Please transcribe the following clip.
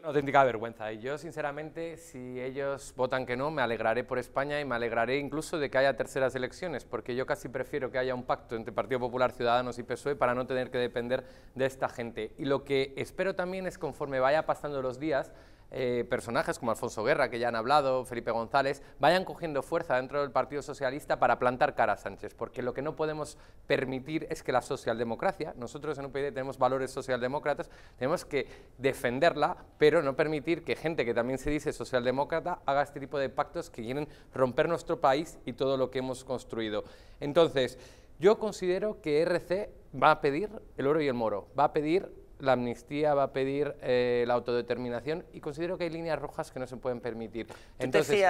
una auténtica vergüenza. Y yo, sinceramente, si ellos votan que no, me alegraré por España y me alegraré incluso de que haya terceras elecciones, porque yo casi prefiero que haya un pacto entre Partido Popular, Ciudadanos y PSOE para no tener que depender de esta gente. Y lo que espero también es, conforme vaya pasando los días, eh, personajes como Alfonso Guerra, que ya han hablado, Felipe González, vayan cogiendo fuerza dentro del Partido Socialista para plantar cara a Sánchez, porque lo que no podemos permitir es que la socialdemocracia, nosotros en upd tenemos valores socialdemócratas, tenemos que defenderla, pero no permitir que gente que también se dice socialdemócrata haga este tipo de pactos que quieren romper nuestro país y todo lo que hemos construido. Entonces, yo considero que RC va a pedir el oro y el moro, va a pedir la amnistía va a pedir eh, la autodeterminación y considero que hay líneas rojas que no se pueden permitir. Entonces,